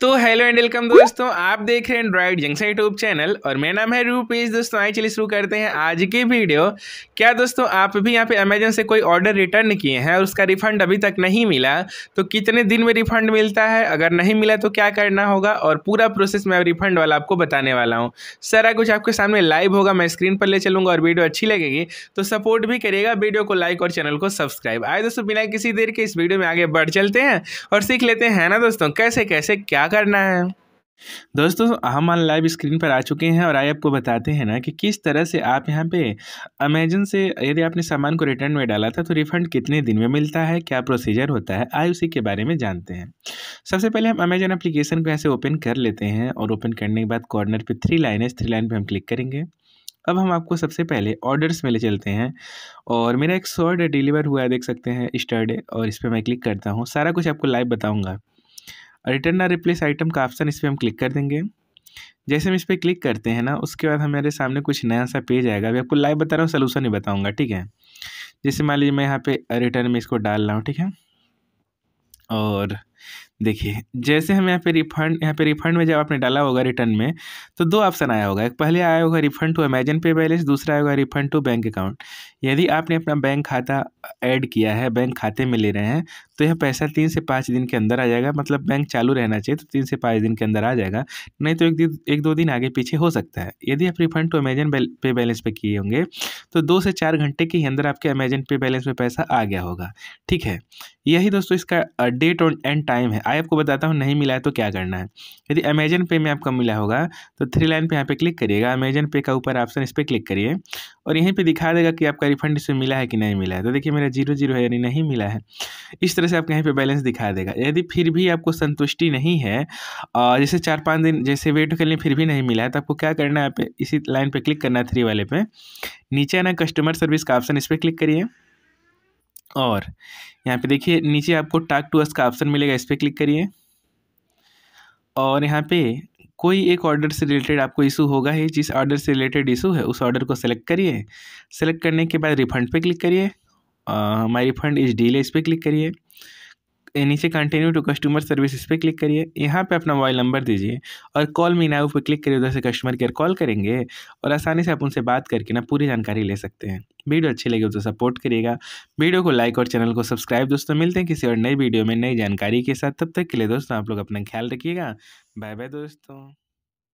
तो hello and welcome दोस्तों आप देख रहे हैं एंड्रॉइड जंक्शन यूट्यूब चैनल और मेरा नाम है रूपेश दोस्तों आइए चलिए शुरू करते हैं आज की वीडियो क्या दोस्तों आप भी यहाँ पे अमेजोन से कोई ऑर्डर रिटर्न किए हैं और उसका रिफंड अभी तक नहीं मिला तो कितने दिन में रिफंड मिलता है अगर नहीं मिला तो क्या करना होगा और पूरा प्रोसेस मैं रिफंड वाला आपको बताने वाला हूँ सारा कुछ आपके सामने लाइव होगा मैं स्क्रीन पर ले चलूँगा और वीडियो अच्छी लगेगी तो सपोर्ट भी करिएगा वीडियो को लाइक और चैनल को सब्सक्राइब आए दोस्तों बिना किसी देर के इस वीडियो में आगे बढ़ चलते हैं और सीख लेते हैं ना दोस्तों कैसे कैसे क्या करना है दोस्तों हम लाइव स्क्रीन पर आ चुके हैं और आई आपको बताते हैं ना कि किस तरह से आप यहाँ पे अमेजन से यदि आपने सामान को रिटर्न में डाला था तो रिफंड कितने दिन में मिलता है क्या प्रोसीजर होता है आई उसी के बारे में जानते हैं सबसे पहले हम अमेजन एप्लीकेशन को ऐसे ओपन कर लेते हैं और ओपन करने के बाद कॉर्नर पर थ्री लाइन है थ्री लाइन पर हम क्लिक करेंगे अब हम आपको सबसे पहले ऑर्डर्स में ले चलते हैं और मेरा एक सौ डिलीवर हुआ है देख सकते हैं स्टर्डे और इस पर मैं क्लिक करता हूँ सारा कुछ आपको लाइव बताऊँगा रिटर्न ना रिप्लेस आइटम का ऑप्शन इस पर हम क्लिक कर देंगे जैसे हम इस पर क्लिक करते हैं ना उसके बाद हमारे सामने कुछ नया सा पेज आएगा अभी आपको लाइव बता रहा हूँ सोलूशन ही बताऊँगा ठीक है जैसे मान लीजिए मैं यहाँ पे रिटर्न में इसको डाल रहा हूँ ठीक है और देखिए जैसे हम यहाँ पे रिफंड यहाँ पे रिफंड में जब आपने डाला होगा रिटर्न में तो दो ऑप्शन आया होगा एक पहले आया होगा refund to Amazon Pay balance दूसरा आया होगा रिफंड टू बैंक अकाउंट यदि आपने अपना बैंक खाता ऐड किया है बैंक खाते में ले रहे हैं तो यह पैसा तीन से पाँच दिन के अंदर आ जाएगा मतलब बैंक चालू रहना चाहिए तो तीन से पाँच दिन के अंदर आ जाएगा नहीं तो एक दिन एक दो दिन आगे पीछे हो सकता है यदि आप refund to Amazon Pay balance पर किए होंगे तो दो से चार घंटे के अंदर आपके अमेजन पे बैलेंस में पैसा आ गया होगा ठीक है यही दोस्तों इसका डेट और एंड टाइम है आई आपको बताता हूँ नहीं मिला है तो क्या करना है यदि अमेजन पे में आपका मिला होगा तो थ्री लाइन पे यहाँ पे क्लिक करिएगा अमेजन पे का ऊपर ऑप्शन इस पर क्लिक करिए और यहीं पे दिखा देगा कि आपका रिफंड इसमें मिला है कि नहीं मिला है तो देखिए मेरा जीरो जीरो है यानी नहीं मिला है इस तरह से आपके यहाँ पर बैलेंस दिखा देगा यदि फिर भी आपको संतुष्टि नहीं है और जैसे चार पाँच दिन जैसे वेट कर लें फिर भी नहीं मिला है तो आपको क्या करना है इसी लाइन पर क्लिक करना है थ्री वाले पे नीचे आना कस्टमर सर्विस का ऑप्शन इस पर क्लिक करिए और यहाँ पे देखिए नीचे आपको टाक टू अस का ऑप्शन मिलेगा इस पर क्लिक करिए और यहाँ पे कोई एक ऑर्डर से रिलेटेड आपको इशू होगा ही जिस ऑर्डर से रिलेटेड इशू है उस ऑर्डर को सेलेक्ट करिए सेलेक्ट करने के बाद रिफंड पे क्लिक करिए माई रिफंड इज़ डील है इस पर क्लिक करिए नीचे कंटिन्यू टू कस्टमर सर्विस इस पर क्लिक करिए यहाँ पे अपना मोबाइल नंबर दीजिए और कॉल मी नाउ पे क्लिक करिए उधर से कस्टमर केयर कॉल करेंगे और आसानी से आप उनसे बात करके ना पूरी जानकारी ले सकते हैं वीडियो अच्छी लगी तो सपोर्ट करिएगा वीडियो को लाइक और चैनल को सब्सक्राइब दोस्तों मिलते हैं किसी और नई वीडियो में नई जानकारी के साथ तब तक के लिए दोस्तों आप लोग अपना ख्याल रखिएगा बाय बाय दोस्तों